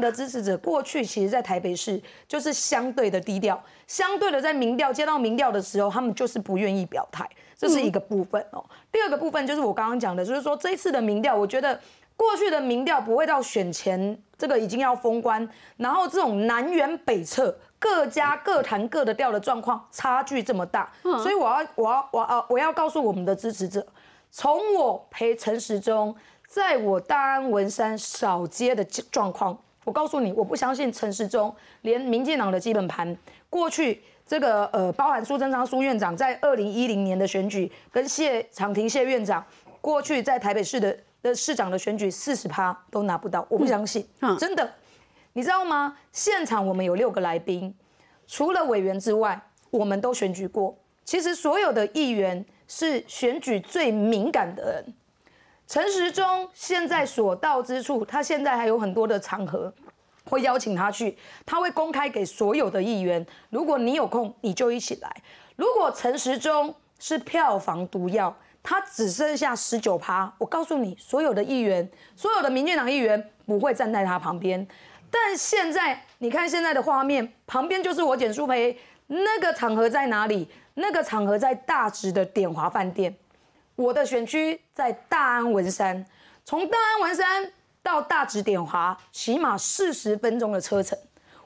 的支持者过去其实，在台北市就是相对的低调，相对的在民调接到民调的时候，他们就是不愿意表态，这是一个部分哦。第二个部分就是我刚刚讲的，就是说这一次的民调，我觉得过去的民调不会到选前这个已经要封关，然后这种南辕北辙、各家各谈各的调的状况，差距这么大，所以我要我要我要我要告诉我们的支持者，从我陪陈时中在我大安文山扫街的状况。我告诉你，我不相信城市中连民进党的基本盘，过去这个呃，包含苏贞昌苏院长在二零一零年的选举，跟谢长廷谢院长过去在台北市的的市长的选举，四十趴都拿不到，我不相信，真的。你知道吗？现场我们有六个来宾，除了委员之外，我们都选举过。其实所有的议员是选举最敏感的人。陈时中现在所到之处，他现在还有很多的场合会邀请他去，他会公开给所有的议员，如果你有空，你就一起来。如果陈时中是票房毒药，他只剩下十九趴，我告诉你，所有的议员，所有的民进党议员不会站在他旁边。但现在你看现在的画面，旁边就是我简淑培，那个场合在哪里？那个场合在大直的典华饭店。我的选区在大安文山，从大安文山到大直点华，起码四十分钟的车程，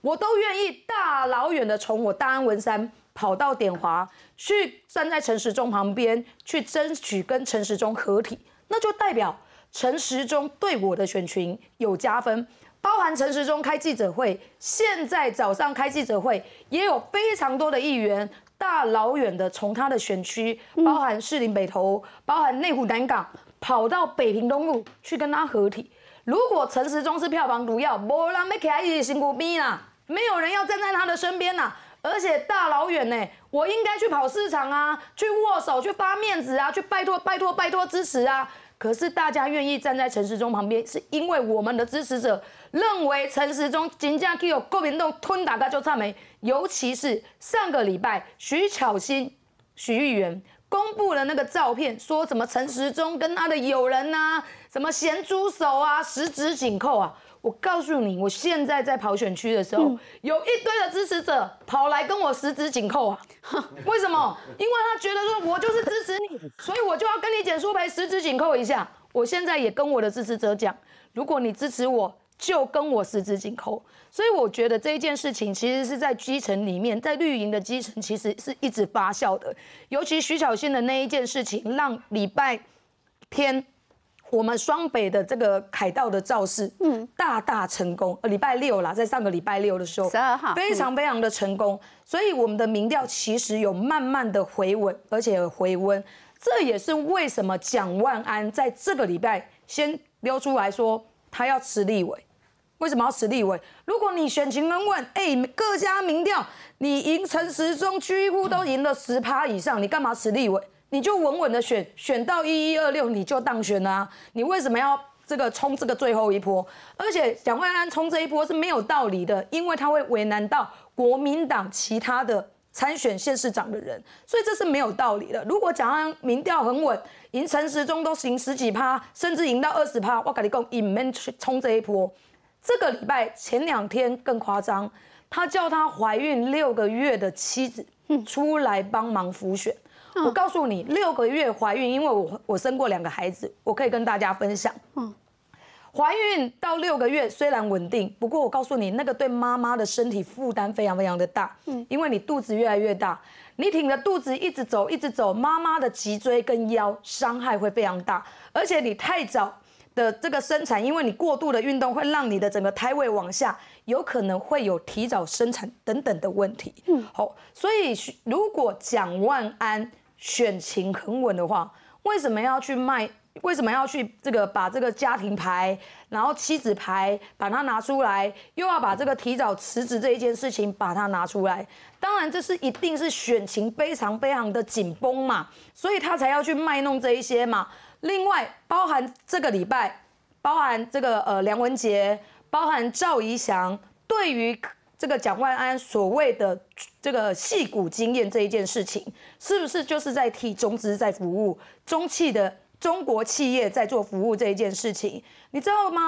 我都愿意大老远的从我大安文山跑到点华去，站在陈时中旁边去争取跟陈时中合体，那就代表陈时中对我的选群有加分，包含陈时中开记者会，现在早上开记者会也有非常多的议员。大老远的从他的选区，包含士林北投，包含内湖南港，跑到北平东路去跟他合体。如果陈时中是票房毒药，不人没有人要站在他的身边呐。而且大老远呢，我应该去跑市场啊，去握手，去发面子啊，去拜托拜托拜托支持啊。可是大家愿意站在陈时中旁边，是因为我们的支持者认为陈时中金价具有国民党吞打他，就差没。尤其是上个礼拜，徐巧芯、徐玉元公布了那个照片，说什么陈时中跟他的友人呐，什么咸猪手啊，十指紧扣啊。我告诉你，我现在在跑选区的时候，有一堆的支持者跑来跟我十指紧扣啊！为什么？因为他觉得说，我就是支持你，所以我就要跟你剪输赔，十指紧扣一下。我现在也跟我的支持者讲，如果你支持我，就跟我十指紧扣。所以我觉得这一件事情其实是在基层里面，在绿营的基层其实是一直发酵的。尤其徐小新的那一件事情，让礼拜天。我们双北的这个凯道的造势，大大成功。礼拜六啦，在上个礼拜六的时候，十二号，非常非常的成功。所以我们的民调其实有慢慢的回稳，而且回温。这也是为什么蒋万安在这个礼拜先溜出来说他要辞立委。为什么要辞立委？如果你选情们问，哎，各家民调你赢陈时中几乎都赢了十趴以上，你干嘛辞立委？你就稳稳的选选到一一二六，你就当选啦。你为什么要这个冲这个最后一波？而且蒋万安冲这一波是没有道理的，因为他会为难到国民党其他的参选县市长的人，所以这是没有道理的。如果蒋万安民调很稳，赢陈时中都赢十几趴，甚至赢到二十趴，我跟你讲，你们冲这一波。这个礼拜前两天更夸张，他叫他怀孕六个月的妻子出来帮忙浮选。我告诉你，六个月怀孕，因为我我生过两个孩子，我可以跟大家分享。嗯，怀孕到六个月虽然稳定，不过我告诉你，那个对妈妈的身体负担非常非常的大。嗯，因为你肚子越来越大，你挺着肚子一直走一直走，妈妈的脊椎跟腰伤害会非常大。而且你太早的这个生产，因为你过度的运动，会让你的整个胎位往下，有可能会有提早生产等等的问题。嗯，好，所以如果蒋万安。选情很稳的话，为什么要去卖？为什么要去这个把这个家庭牌，然后妻子牌，把它拿出来，又要把这个提早辞职这一件事情把它拿出来？当然，这是一定是选情非常非常的紧绷嘛，所以他才要去卖弄这一些嘛。另外，包含这个礼拜，包含这个呃梁文杰，包含赵怡翔，对于。这个蒋万安所谓的这个戏股经验这一件事情，是不是就是在替中资在服务中企的中国企业在做服务这一件事情？你知道吗？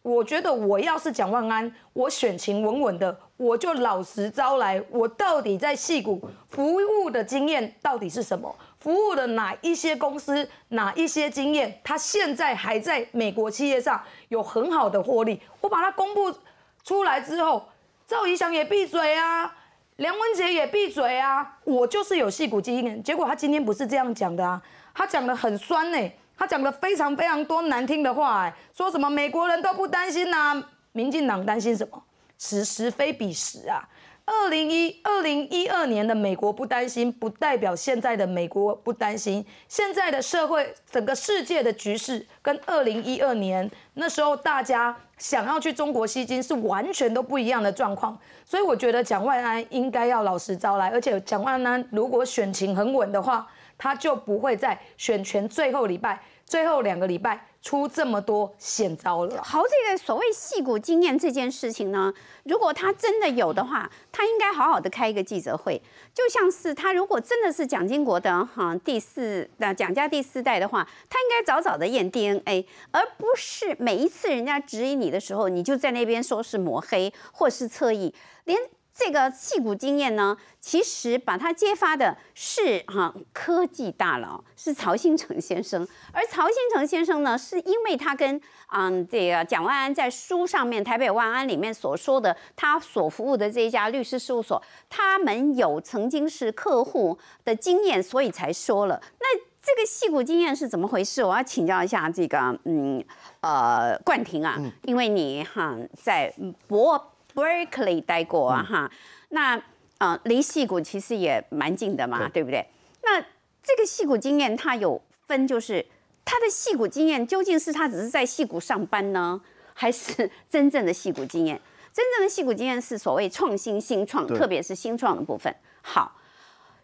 我觉得我要是蒋万安，我选情稳稳的，我就老实招来，我到底在戏股服务的经验到底是什么？服务的哪一些公司，哪一些经验？他现在还在美国企业上有很好的获利，我把它公布出来之后。赵怡翔也闭嘴啊，梁文杰也闭嘴啊，我就是有戏骨基因。结果他今天不是这样讲的啊，他讲的很酸呢，他讲的非常非常多难听的话，哎，说什么美国人都不担心呐，民进党担心什么？此时非彼时啊。二零一二零一二年的美国不担心，不代表现在的美国不担心。现在的社会，整个世界的局势跟二零一二年那时候大家想要去中国吸金是完全都不一样的状况。所以我觉得蒋万安应该要老实招来，而且蒋万安如果选情很稳的话，他就不会在选前最后礼拜、最后两个礼拜。出这么多险招了，好，这个所谓戏骨经验这件事情呢，如果他真的有的话，他应该好好的开一个记者会，就像是他如果真的是蒋经国的哈第四那蒋家第四代的话，他应该早早的验 DNA，而不是每一次人家质疑你的时候，你就在那边说是抹黑或是侧翼，连。这个戏骨经验呢，其实把他揭发的是哈科技大佬，是曹新成先生。而曹新成先生呢，是因为他跟嗯这个蒋万安在书上面《台北万安》里面所说的，他所服务的这一家律师事务所，他们有曾经是客户的经验，所以才说了。那这个戏骨经验是怎么回事？我要请教一下这个嗯呃冠廷啊，因为你哈在博。Berkeley 待过啊哈，那嗯离戏谷其实也蛮近的嘛，对不对？那这个戏谷经验，它有分就是他的戏谷经验究竟是他只是在戏谷上班呢，还是真正的戏谷经验？真正的戏谷经验是所谓创新新创，特别是新创的部分。好，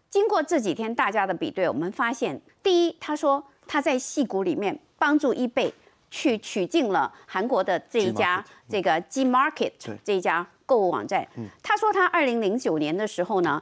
经过这几天大家的比对，我们发现，第一，他说他在戏谷里面帮助一贝。去取进了韩国的这一家这个 G Market 这一家购物网站。他说他二零零九年的时候呢，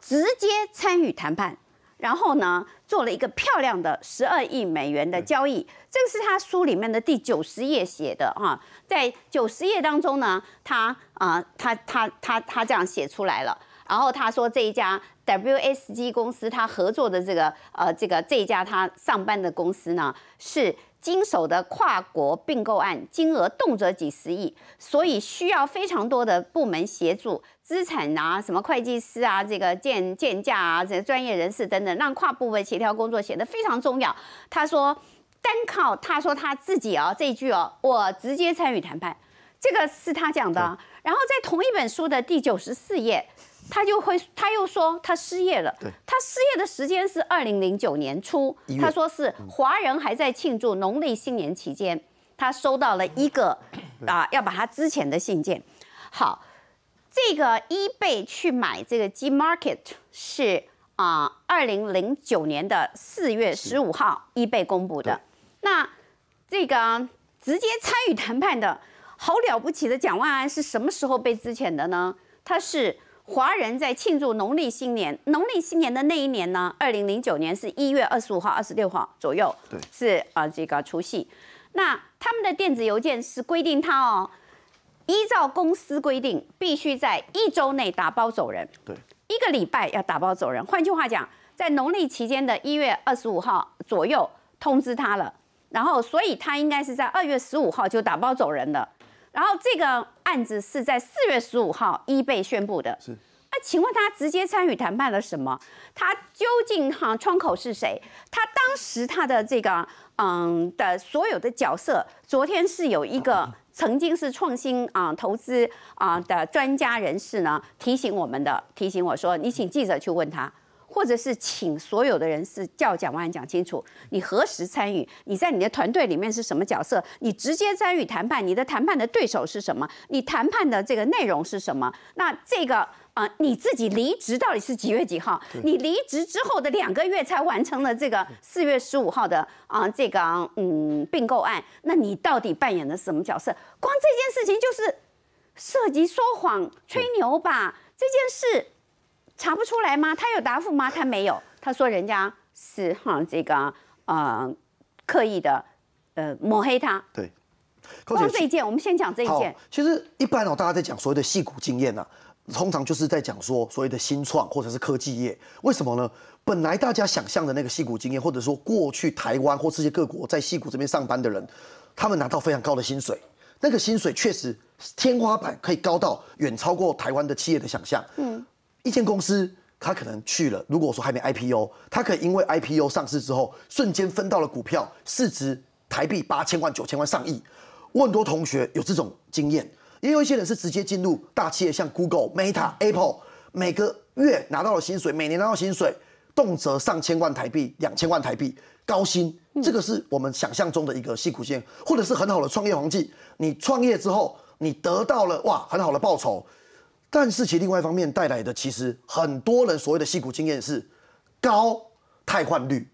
直接参与谈判，然后呢做了一个漂亮的十二亿美元的交易。这个是他书里面的第九十页写的哈，在九十页当中呢，他啊他他他他这样写出来了。然后他说这一家 WSG 公司他合作的这个呃这个这一家他上班的公司呢是。经手的跨国并购案金额动辄几十亿，所以需要非常多的部门协助，资产啊，什么会计师啊，这个建建价啊，这专业人士等等，让跨部门协调工作显得非常重要。他说，单靠他说他自己哦，这一句哦，我直接参与谈判，这个是他讲的。然后在同一本书的第九十四页。他就会，他又说他失业了。对，他失业的时间是二零零九年初。他说是华人还在庆祝农历新年期间，他收到了一个，啊，要把他之前的信件。好，这个 eBay 去买这个 G Market 是啊，二零零九年的四月十五号 eBay 公布的。那这个直接参与谈判的，好了不起的蒋万安是什么时候被之遣的呢？他是。华人在庆祝农历新年，农历新年的那一年呢？二零零九年是一月二十五号、二十六号左右，对，是啊，这个除夕。那他们的电子邮件是规定他哦，依照公司规定，必须在一周内打包走人，对，一个礼拜要打包走人。换句话讲，在农历期间的一月二十五号左右通知他了，然后所以他应该是在二月十五号就打包走人了。然后这个案子是在四月十五号一被宣布的。是，那请问他直接参与谈判了什么？他究竟哈窗口是谁？他当时他的这个嗯的所有的角色，昨天是有一个曾经是创新啊投资啊的专家人士呢提醒我们的，提醒我说你请记者去问他。或者是请所有的人是叫蒋万讲清楚，你何时参与？你在你的团队里面是什么角色？你直接参与谈判？你的谈判的对手是什么？你谈判的这个内容是什么？那这个啊，你自己离职到底是几月几号？你离职之后的两个月才完成了这个四月十五号的啊这个嗯并购案？那你到底扮演的是什么角色？光这件事情就是涉及说谎、吹牛吧这件事。查不出来吗？他有答复吗？他没有。他说人家是哈这个呃刻意的呃抹黑他。对，光这一件，我们先讲这一件。其实一般哦，大家在讲所谓的戏股经验呢，通常就是在讲说所谓的新创或者是科技业。为什么呢？本来大家想象的那个戏股经验，或者说过去台湾或世界各国在戏股这边上班的人，他们拿到非常高的薪水，那个薪水确实天花板可以高到远超过台湾的企业的想象。嗯。一间公司，他可能去了。如果说还没 IPO，他可能因为 IPO 上市之后，瞬间分到了股票市值，台币八千万、九千万、上亿。很多同学有这种经验，也有一些人是直接进入大企业，像 Google、Meta、Apple，每个月拿到了薪水，每年拿到薪水，动辄上千万台币、两千万台币高薪。这个是我们想象中的一个辛苦经验，或者是很好的创业环境。你创业之后，你得到了哇，很好的报酬。但是其另外一方面带来的，其实很多人所谓的戏骨经验是，高汰换率，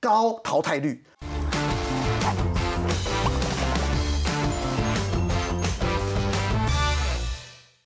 高淘汰率。